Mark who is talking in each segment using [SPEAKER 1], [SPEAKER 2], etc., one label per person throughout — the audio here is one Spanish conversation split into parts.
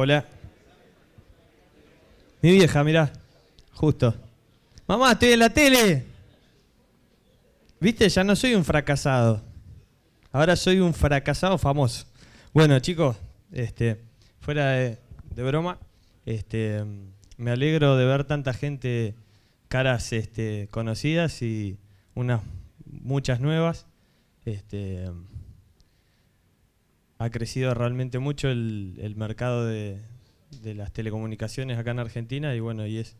[SPEAKER 1] Hola. Mi vieja, mirá. Justo. Mamá, estoy en la tele. Viste, ya no soy un fracasado. Ahora soy un fracasado famoso. Bueno, chicos, este, fuera de, broma, este, me alegro de ver tanta gente, caras este, conocidas y unas muchas nuevas. Este, ha crecido realmente mucho el, mercado de, las telecomunicaciones acá en Argentina y bueno, y es,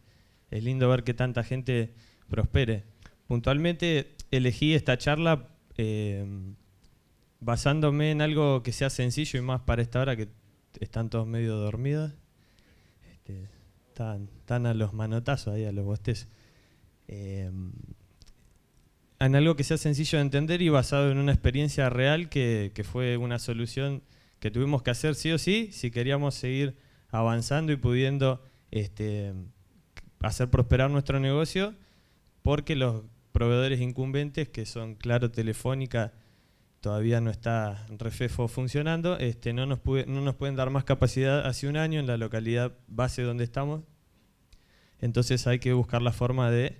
[SPEAKER 1] lindo ver que tanta gente prospere. Puntualmente elegí esta charla eh, basándome en algo que sea sencillo y más para esta hora que están todos medio dormidos. Este, están, a los manotazos ahí, a los bostezos. Eh, en algo que sea sencillo de entender y basado en una experiencia real que, fue una solución que tuvimos que hacer sí o sí si queríamos seguir avanzando y pudiendo este, hacer prosperar nuestro negocio, porque los proveedores incumbentes, que son Claro Telefónica, todavía no está Refefo funcionando, este, no, nos no nos pueden dar más capacidad hace un año en la localidad base donde estamos. Entonces hay que buscar la forma de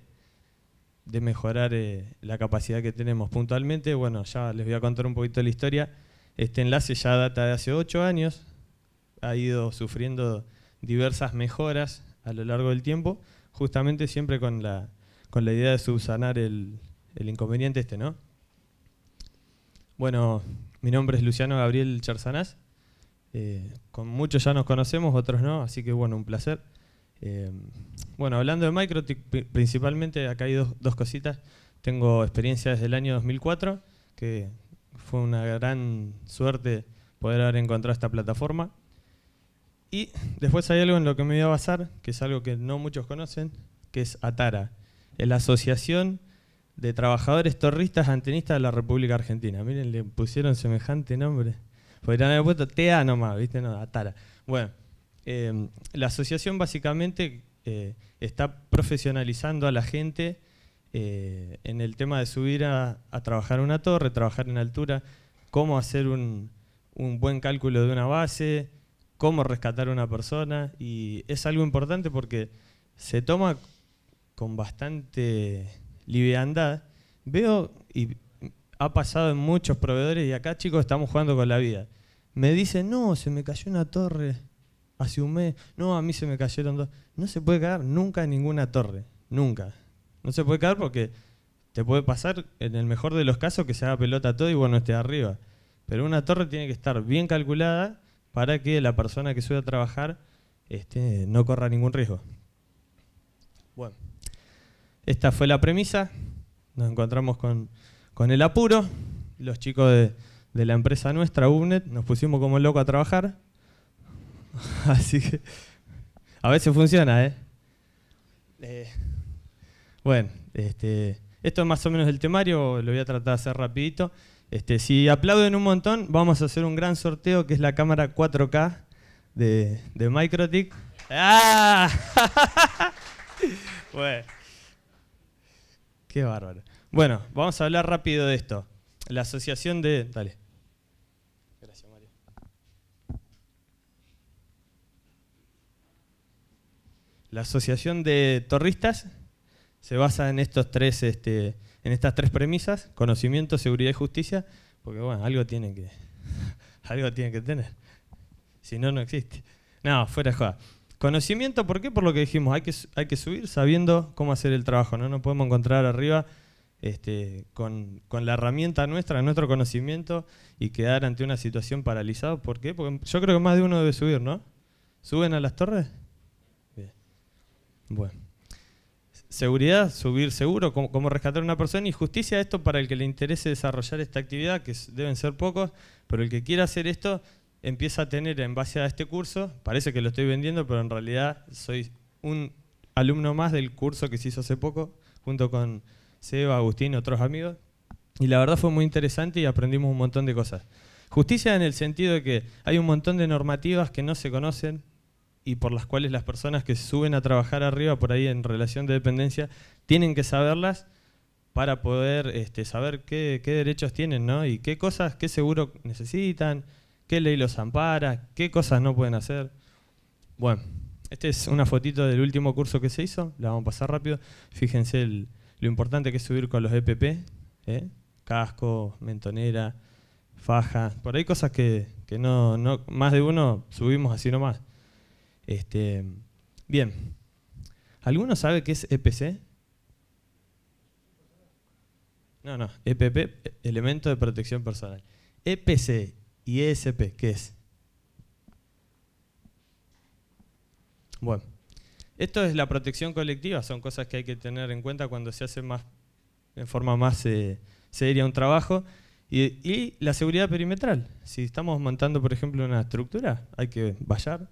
[SPEAKER 1] de mejorar eh, la capacidad que tenemos. Puntualmente, bueno, ya les voy a contar un poquito la historia. Este enlace ya data de hace ocho años, ha ido sufriendo diversas mejoras a lo largo del tiempo, justamente siempre con la, con la idea de subsanar el, inconveniente este, ¿no? Bueno, mi nombre es Luciano Gabriel Charzanás. Eh, con muchos ya nos conocemos, otros no, así que bueno, un placer. Em, bueno, hablando de micro, principalmente acá hay dos, cositas. Tengo experiencia desde el año 2004, que fue una gran suerte poder haber encontrado esta plataforma. Y después hay algo en lo que me voy a basar, que es algo que no muchos conocen, que es ATARA, la Asociación de Trabajadores Torristas Antenistas de la República Argentina. Miren, le pusieron semejante nombre. Podrían haber puesto TA nomás, ¿viste? No, ATARA. Bueno, Em, la asociación básicamente eh, está profesionalizando a la gente eh, en el tema de subir a, trabajar una torre, trabajar en altura, cómo hacer un, un, buen cálculo de una base, cómo rescatar a una persona. Y es algo importante porque se toma con bastante liviandad. Veo, y ha pasado en muchos proveedores, y acá chicos estamos jugando con la vida. Me dicen, no, se me cayó una torre hace un mes, no, a mí se me cayeron dos. No se puede caer nunca en ninguna torre, nunca. No se puede caer porque te puede pasar, en el mejor de los casos, que se haga pelota todo y bueno, esté arriba. Pero una torre tiene que estar bien calculada para que la persona que a trabajar este, no corra ningún riesgo. Bueno, esta fue la premisa. Nos encontramos con, el apuro. Los chicos de, de la empresa nuestra, UBNET, nos pusimos como locos a trabajar. Así que a veces funciona, ¿eh? ¿eh? bueno, este, esto es más o menos el temario, lo voy a tratar de hacer rapidito. Este, si aplauden un montón, vamos a hacer un gran sorteo que es la cámara 4K de, de ¡Ah! Qué bárbaro. Bueno, vamos a hablar rápido de esto. La asociación de... Dale. La asociación de torristas se basa en, estos tres, este, en estas tres premisas, conocimiento, seguridad y justicia, porque bueno, algo tienen que, algo que tener, si no, no existe. No, fuera de joda. Conocimiento, ¿por qué? Por lo que dijimos, hay que, hay que subir sabiendo cómo hacer el trabajo, no nos podemos encontrar arriba este, con, con, la herramienta nuestra, nuestro conocimiento y quedar ante una situación paralizada. ¿Por qué? Porque yo creo que más de uno debe subir, ¿no? ¿Suben a las torres? Bueno. Seguridad, subir seguro, cómo, rescatar a una persona y justicia, esto para el que le interese desarrollar esta actividad, que deben ser pocos, pero el que quiera hacer esto empieza a tener en base a este curso, parece que lo estoy vendiendo, pero en realidad soy un alumno más del curso que se hizo hace poco, junto con Seba, Agustín, y otros amigos, y la verdad fue muy interesante y aprendimos un montón de cosas. Justicia en el sentido de que hay un montón de normativas que no se conocen, y por las cuales las personas que suben a trabajar arriba por ahí en relación de dependencia tienen que saberlas para poder este, saber qué, derechos tienen, ¿no? Y qué cosas, qué seguro necesitan, qué ley los ampara, qué cosas no pueden hacer. Bueno, esta es una fotito del último curso que se hizo, la vamos a pasar rápido. Fíjense lo importante que es subir con los EPP, ¿eh? casco, mentonera, faja, por ahí cosas que, no, no, más de uno subimos así nomás. Este, bien, ¿alguno sabe qué es EPC? No, no, EPP, elemento de protección personal. EPC y ESP, ¿qué es? Bueno, esto es la protección colectiva, son cosas que hay que tener en cuenta cuando se hace más, en forma más eh, seria un trabajo. Y, y, la seguridad perimetral. Si estamos montando, por ejemplo, una estructura, hay que vallar,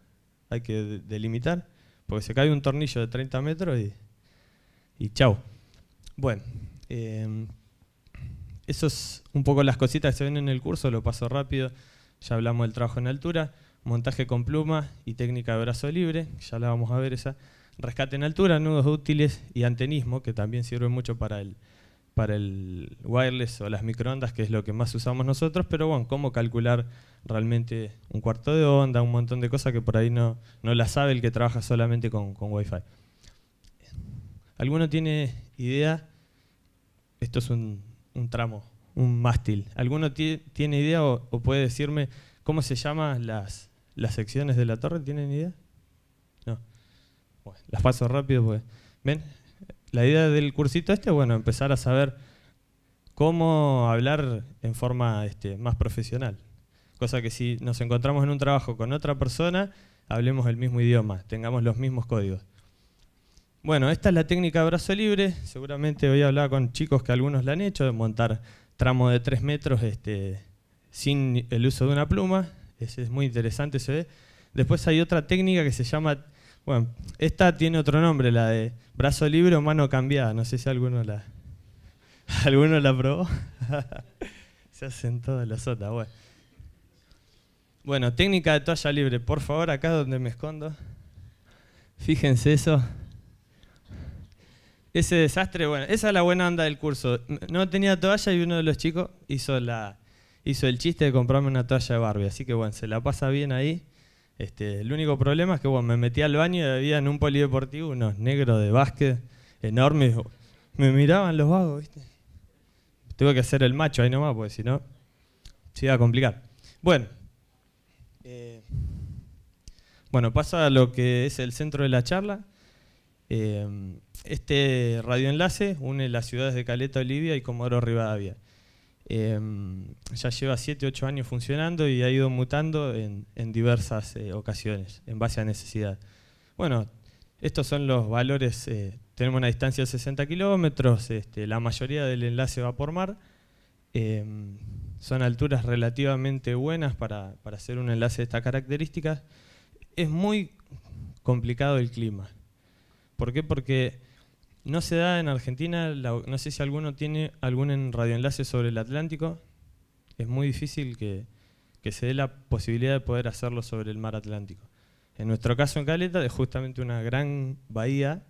[SPEAKER 1] hay que delimitar, porque se cae un tornillo de 30 metros y, y chau. Bueno, em, eso es un poco las cositas que se ven en el curso, lo paso rápido, ya hablamos del trabajo en altura, montaje con pluma y técnica de brazo libre, ya la vamos a ver esa, rescate en altura, nudos útiles y antenismo, que también sirve mucho para el para el wireless o las microondas, que es lo que más usamos nosotros, pero bueno, cómo calcular realmente un cuarto de onda, un montón de cosas que por ahí no, no las sabe el que trabaja solamente con, wifi. Wi-Fi. ¿Alguno tiene idea? Esto es un, tramo, un mástil. ¿Alguno tiene idea o, puede decirme cómo se llaman las, las secciones de la torre? ¿Tienen idea? No. Bueno, las paso rápido, pues. ¿Ven? la idea del cursito este, bueno, empezar a saber cómo hablar en forma este, más profesional. Cosa que si nos encontramos en un trabajo con otra persona, hablemos el mismo idioma, tengamos los mismos códigos. Bueno, esta es la técnica de brazo libre. Seguramente voy a hablar con chicos que algunos la han hecho, de montar tramo de 3 metros este, sin el uso de una pluma. es muy interesante, se ve. Después hay otra técnica que se llama bueno, esta tiene otro nombre, la de brazo libre o mano cambiada. No sé si alguno la, alguno la probó. Se hacen todas las otras, bueno. Bueno, técnica de toalla libre. Por favor, acá donde me escondo. Fíjense eso. Ese desastre, bueno, esa es la buena onda del curso. No tenía toalla y uno de los chicos hizo, la, hizo el chiste de comprarme una toalla de Barbie. Así que bueno, se la pasa bien ahí. Este, el único problema es que bueno, me metí al baño y había en un polideportivo unos negros de básquet enormes. Me miraban los vagos, ¿viste? Tuve que hacer el macho ahí nomás, porque si no, se iba a complicar. Bueno, eh, bueno, pasa lo que es el centro de la charla. Eh, este radioenlace une las ciudades de Caleta, Olivia y Comodoro Rivadavia. Em, ya lleva 7, 8 años funcionando y ha ido mutando en, diversas eh, ocasiones, en base a necesidad. Bueno, estos son los valores. Eh, tenemos una distancia de 60 kilómetros, este, la mayoría del enlace va por mar. Em, son alturas relativamente buenas para hacer un enlace de estas características. Es muy complicado el clima. ¿Por qué? Porque no se da en Argentina, no sé si alguno tiene algún radioenlace sobre el Atlántico. Es muy difícil que, se dé la posibilidad de poder hacerlo sobre el mar Atlántico. En nuestro caso en Caleta es justamente una gran bahía,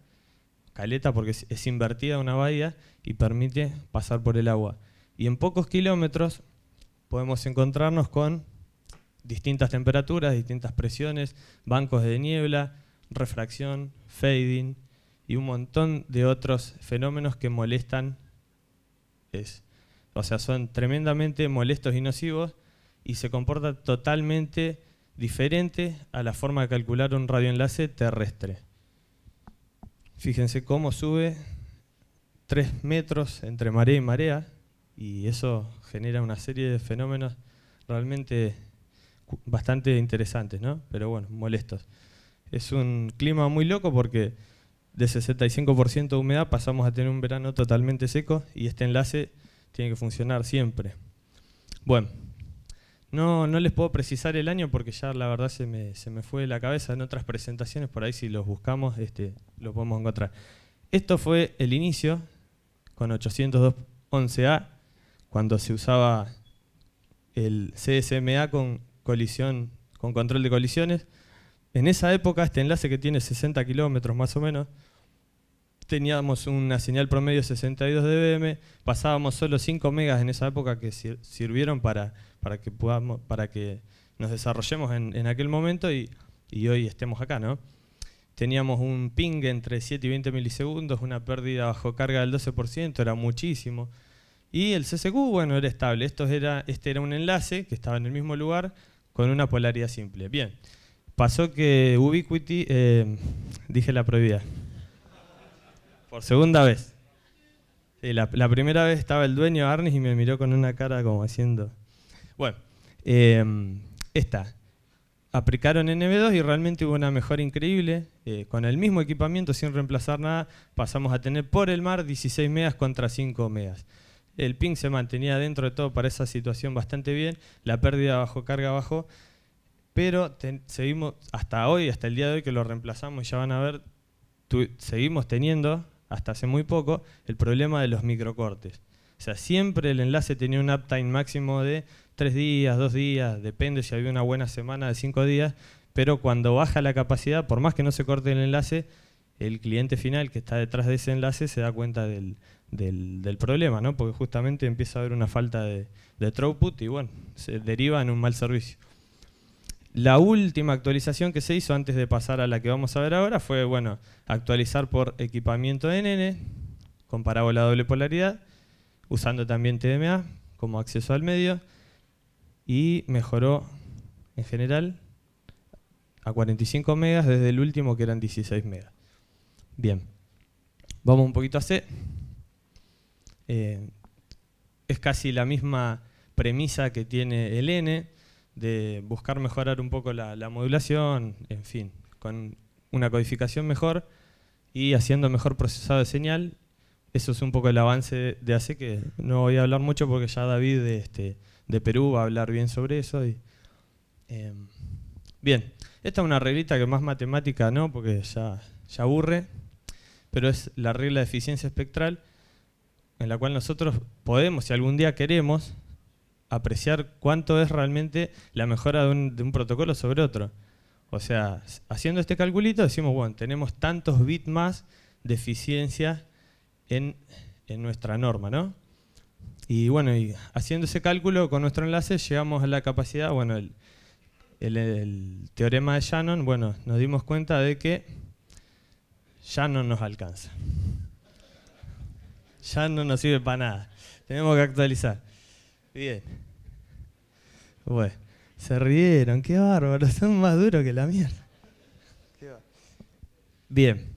[SPEAKER 1] Caleta porque es invertida una bahía y permite pasar por el agua. Y en pocos kilómetros podemos encontrarnos con distintas temperaturas, distintas presiones, bancos de niebla, refracción, fading, y un montón de otros fenómenos que molestan. Es, o sea, son tremendamente molestos y nocivos y se comporta totalmente diferente a la forma de calcular un radioenlace terrestre. Fíjense cómo sube 3 metros entre marea y marea y eso genera una serie de fenómenos realmente bastante interesantes, ¿no? Pero bueno, molestos. Es un clima muy loco porque de 65% de humedad pasamos a tener un verano totalmente seco y este enlace tiene que funcionar siempre. Bueno, no, no les puedo precisar el año porque ya la verdad se me, me fue de la cabeza en otras presentaciones, por ahí si los buscamos este, lo podemos encontrar. Esto fue el inicio con 802.11a, cuando se usaba el CSMA con, colisión, con control de colisiones. En esa época, este enlace que tiene 60 kilómetros más o menos, teníamos una señal promedio 62 dBm, pasábamos solo 5 megas en esa época que sirvieron para, para, que para que nos desarrollemos en, aquel momento y, hoy estemos acá, ¿no? Teníamos un ping entre 7 y 20 milisegundos, una pérdida bajo carga del 12%, era muchísimo. Y el CSQ bueno, era estable. Esto era, este era un enlace que estaba en el mismo lugar con una polaridad simple. Bien, pasó que Ubiquiti, eh, dije la prohibida, por segunda vez. la, primera vez estaba el dueño Arnis y me miró con una cara como haciendo. Bueno, em, esta. Aplicaron NB2 y realmente hubo una mejora increíble. Eh, con el mismo equipamiento, sin reemplazar nada, pasamos a tener por el mar 16 megas contra 5 megas. El ping se mantenía dentro de todo para esa situación bastante bien. La pérdida bajo carga bajó. Pero seguimos hasta hoy, hasta el día de hoy que lo reemplazamos, ya van a ver, seguimos teniendo hasta hace muy poco, el problema de los microcortes. O sea, siempre el enlace tenía un uptime máximo de tres días, dos días, depende si había una buena semana de cinco días, pero cuando baja la capacidad, por más que no se corte el enlace, el cliente final que está detrás de ese enlace se da cuenta del, problema, ¿no? porque justamente empieza a haber una falta de, de throughput y bueno, se deriva en un mal servicio. La última actualización que se hizo antes de pasar a la que vamos a ver ahora fue, bueno, actualizar por equipamiento de NN con parábola doble polaridad, usando también TMA como acceso al medio y mejoró en general a 45 megas desde el último que eran 16 megas. Bien, vamos un poquito a C. Eh, es casi la misma premisa que tiene el N de buscar mejorar un poco la, modulación, en fin, con una codificación mejor y haciendo mejor procesado de señal. Eso es un poco el avance de hace que no voy a hablar mucho porque ya David de, este, de Perú va a hablar bien sobre eso. Y, em, bien, esta es una reglita que más matemática no, porque ya, ya aburre, pero es la regla de eficiencia espectral en la cual nosotros podemos, si algún día queremos, apreciar cuánto es realmente la mejora de un, protocolo sobre otro. O sea, haciendo este calculito decimos, bueno, tenemos tantos bits más de eficiencia en, nuestra norma, ¿no? Y bueno, y haciendo ese cálculo con nuestro enlace llegamos a la capacidad, bueno, el, el teorema de Shannon, bueno, nos dimos cuenta de que ya no nos alcanza. Ya no nos sirve para nada. Tenemos que actualizar. Bien. Bueno, se rieron, qué bárbaro, son más duros que la mierda. Bien.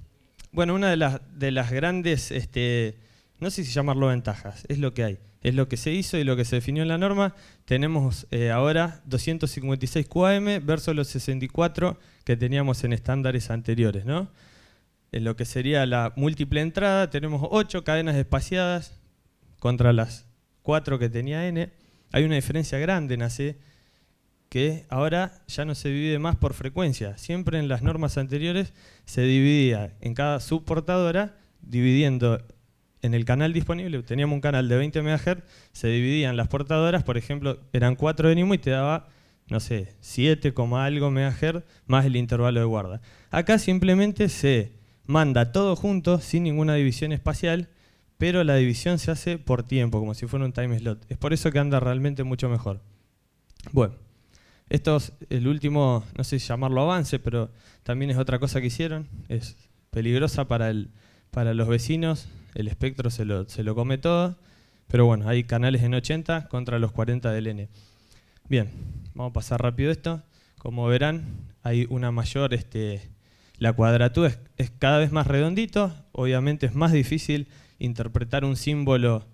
[SPEAKER 1] Bueno, una de las, de las grandes, este, no sé si llamarlo ventajas, es lo que hay. Es lo que se hizo y lo que se definió en la norma. Tenemos eh, ahora 256 QAM versus los 64 que teníamos en estándares anteriores. ¿no? En lo que sería la múltiple entrada, tenemos 8 cadenas espaciadas contra las 4 que tenía N, hay una diferencia grande en AC, que ahora ya no se divide más por frecuencia. Siempre en las normas anteriores se dividía en cada subportadora, dividiendo en el canal disponible, teníamos un canal de 20 MHz, se dividían las portadoras, por ejemplo, eran 4 de NIMO y te daba, no sé, 7, algo MHz más el intervalo de guarda. Acá simplemente se manda todo junto, sin ninguna división espacial, pero la división se hace por tiempo, como si fuera un time slot. Es por eso que anda realmente mucho mejor. Bueno, esto es el último, no sé si llamarlo avance, pero también es otra cosa que hicieron. Es peligrosa para, el, para los vecinos, el espectro se lo, se lo come todo, pero bueno, hay canales en 80 contra los 40 del N. Bien, vamos a pasar rápido esto. Como verán, hay una mayor... Este, la cuadratura es, es cada vez más redondito, obviamente es más difícil interpretar un símbolo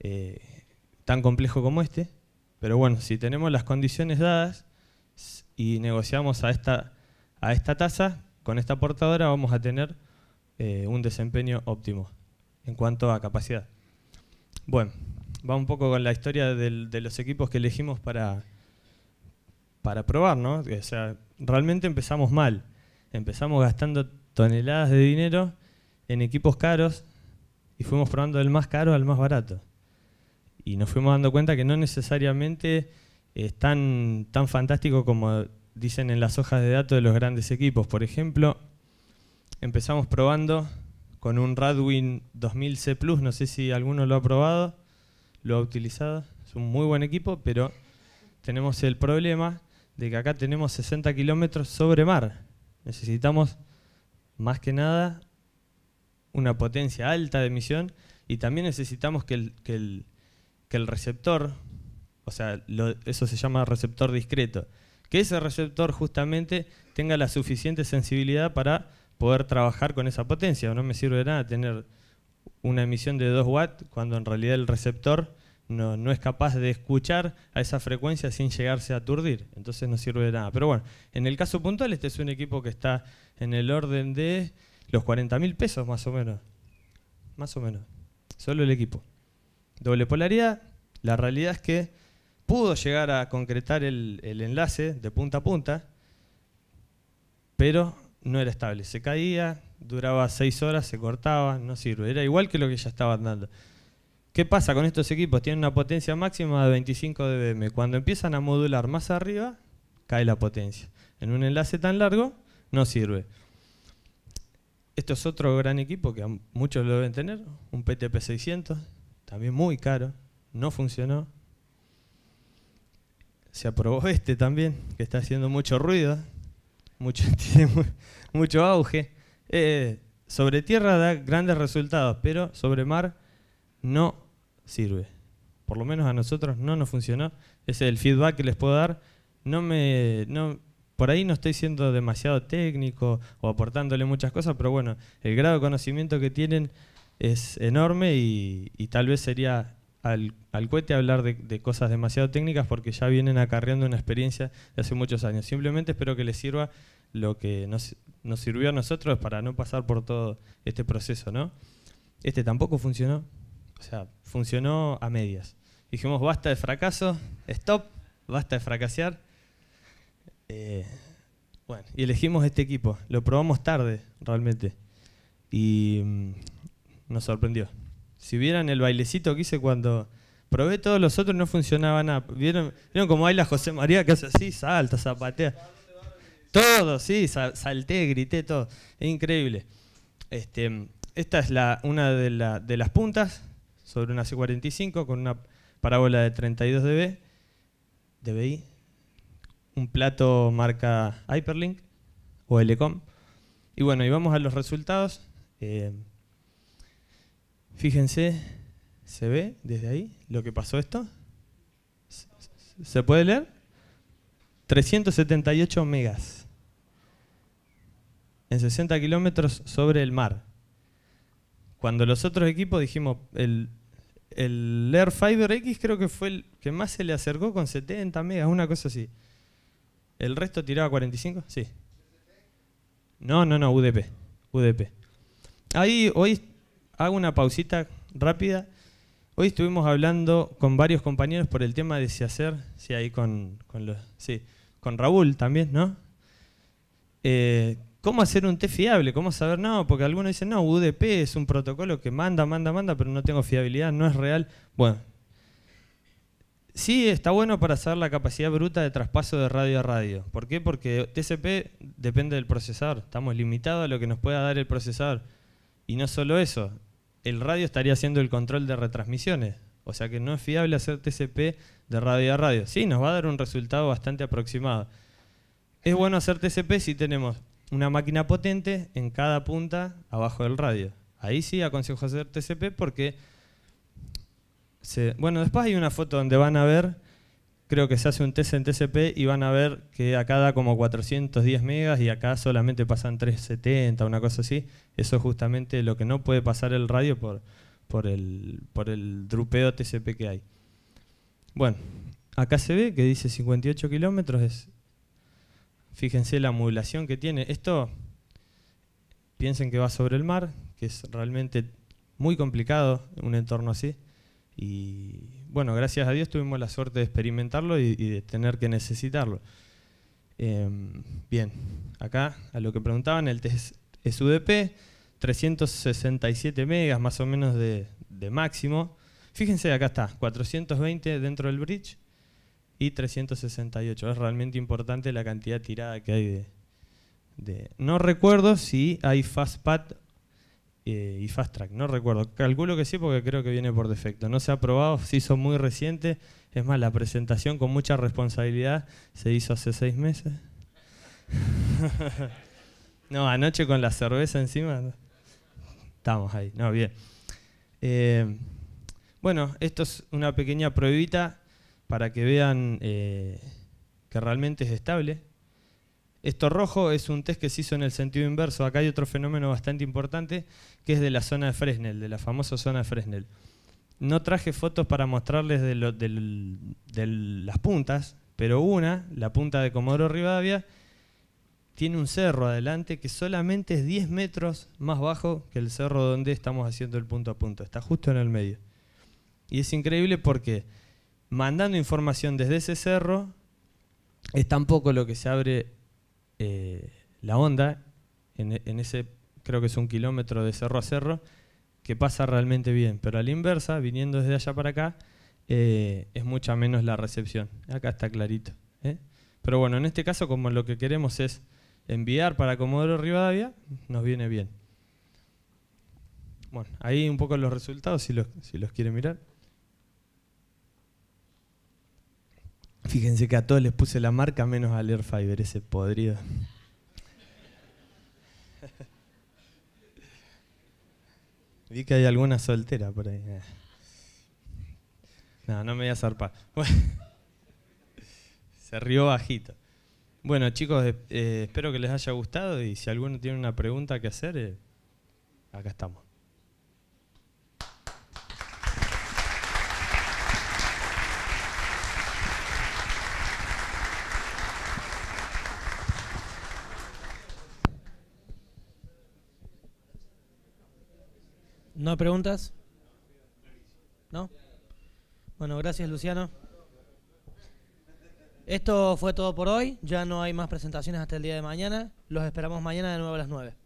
[SPEAKER 1] eh, tan complejo como este, pero bueno, si tenemos las condiciones dadas y negociamos a esta, a esta tasa, con esta portadora vamos a tener eh, un desempeño óptimo en cuanto a capacidad. Bueno, va un poco con la historia de los equipos que elegimos para, para probar, ¿no? sea, realmente empezamos mal. Empezamos gastando toneladas de dinero en equipos caros y fuimos probando del más caro al más barato. Y nos fuimos dando cuenta que no necesariamente es eh, tan, fantástico como dicen en las hojas de datos de los grandes equipos. Por ejemplo, empezamos probando con un Radwin 2000C Plus, no sé si alguno lo ha probado, lo ha utilizado, es un muy buen equipo, pero tenemos el problema de que acá tenemos 60 kilómetros sobre mar. Necesitamos más que nada una potencia alta de emisión y también necesitamos que el, receptor, o sea, eso se llama receptor discreto, que ese receptor justamente tenga la suficiente sensibilidad para poder trabajar con esa potencia. No me sirve de nada tener una emisión de 2 watts cuando en realidad el receptor no, no, es capaz de escuchar a esa frecuencia sin llegarse a aturdir. Entonces no sirve de nada. Pero bueno, en el caso puntual, este es un equipo que está en el orden de los 40 mil pesos más o menos. Más o menos. Solo el equipo. Doble polaridad. La realidad es que pudo llegar a concretar el, el enlace de punta a punta, pero no era estable. Se caía, duraba 6 horas, se cortaba, no sirve. Era igual que lo que ya estaba dando ¿Qué pasa con estos equipos? Tienen una potencia máxima de 25 dBm. Cuando empiezan a modular más arriba, cae la potencia. En un enlace tan largo, no sirve. Esto es otro gran equipo que muchos lo deben tener, un PTP 600, también muy caro, no funcionó. Se aprobó este también, que está haciendo mucho ruido, mucho, mucho auge. Eh, sobre tierra da grandes resultados, pero sobre mar no sirve. Por lo menos a nosotros no nos funcionó. Ese es el feedback que les puedo dar. No me, por ahí no estoy siendo demasiado técnico o aportándole muchas cosas, pero bueno, el grado de conocimiento que tienen es enorme y, tal vez sería al, cohete hablar de, cosas demasiado técnicas porque ya vienen acarreando una experiencia de hace muchos años. Simplemente espero que les sirva lo que nos, sirvió a nosotros para no pasar por todo este proceso, ¿no? Este tampoco funcionó, o sea, funcionó a medias. Dijimos, basta de fracaso, stop, basta de fracasear, eh, bueno, y elegimos este equipo. Lo probamos tarde, realmente. Y mm, nos sorprendió. Si vieran el bailecito que hice cuando probé todos los otros, no funcionaba nada. ¿Vieron, ¿Vieron hay baila José María que hace así? Salta, zapatea. Todo, sí, salté, grité, todo. Es increíble. Este, esta es la, una de, de las puntas sobre una C45 con una parábola de 32 dB. dBi un plato marca Hyperlink o Elecom. Y bueno, y vamos a los resultados. Eh, fíjense, ¿se ve desde ahí lo que pasó esto? ¿Se puede leer? 378 megas en 60 kilómetros sobre el mar. Cuando los otros equipos dijimos, el, el Air Fiber X creo que fue el que más se le acercó con 70 megas, una cosa así. ¿El resto tiraba 45? Sí. No, no, no, UDP. UDP. Ahí hoy hago una pausita rápida. Hoy estuvimos hablando con varios compañeros por el tema de si hacer, Sí, ahí con, con los, sí, con Raúl también, ¿no? Eh, ¿Cómo hacer un test fiable? ¿Cómo saber? No, porque algunos dicen, no, UDP es un protocolo que manda, manda, manda, pero no tengo fiabilidad, no es real. Bueno, Sí, está bueno para hacer la capacidad bruta de traspaso de radio a radio. ¿Por qué? Porque TCP depende del procesador. Estamos limitados a lo que nos pueda dar el procesador. Y no solo eso, el radio estaría haciendo el control de retransmisiones. O sea que no es fiable hacer TCP de radio a radio. Sí, nos va a dar un resultado bastante aproximado. Es bueno hacer TCP si tenemos una máquina potente en cada punta abajo del radio. Ahí sí aconsejo hacer TCP porque bueno, después hay una foto donde van a ver, creo que se hace un test en TCP y van a ver que acá da como 410 megas y acá solamente pasan 370, una cosa así. Eso es justamente lo que no puede pasar el radio por, el, drupeo TCP que hay. Bueno, acá se ve que dice 58 kilómetros, fíjense la modulación que tiene. Esto, piensen que va sobre el mar, que es realmente muy complicado un entorno así. Y bueno, gracias a Dios tuvimos la suerte de experimentarlo y, de tener que necesitarlo. Em, bien, acá a lo que preguntaban, el test UDP, 367 megas más o menos de, máximo. Fíjense, acá está, 420 dentro del bridge y 368. Es realmente importante la cantidad tirada que hay de... de. No recuerdo si hay fastpad eh, y Fast Track. No recuerdo. Calculo que sí porque creo que viene por defecto. No se ha probado, se hizo muy reciente. Es más, la presentación con mucha responsabilidad se hizo hace seis meses. no, anoche con la cerveza encima. Estamos ahí. No, bien. Eh, bueno, esto es una pequeña pruebita para que vean eh, que realmente es estable esto rojo es un test que se hizo en el sentido inverso. Acá hay otro fenómeno bastante importante que es de la zona de Fresnel, de la famosa zona de Fresnel. No traje fotos para mostrarles de, las puntas, pero una, la punta de Comodoro Rivadavia, tiene un cerro adelante que solamente es 10 metros más bajo que el cerro donde estamos haciendo el punto a punto. Está justo en el medio. Y es increíble porque mandando información desde ese cerro es tan poco lo que se abre eh, la onda en, ese, creo que es un kilómetro de cerro a cerro, que pasa realmente bien. Pero a la inversa, viniendo desde allá para acá, eh, es mucha menos la recepción. Acá está clarito. ¿eh? Pero bueno, en este caso, como lo que queremos es enviar para Comodoro Rivadavia, nos viene bien. Bueno, ahí un poco los resultados, si los, si los quieren mirar. Fíjense que a todos les puse la marca menos a Lear Fiber, ese podrido. Vi que hay alguna soltera por ahí. Eh. No, no me voy a zarpar. Se rió bajito. Bueno, chicos, eh, espero que les haya gustado y si alguno tiene una pregunta que hacer, eh, acá estamos. preguntas? ¿No? Bueno, gracias Luciano. Esto fue todo por hoy. Ya no hay más presentaciones hasta el día de mañana. Los esperamos mañana de nuevo a las nueve.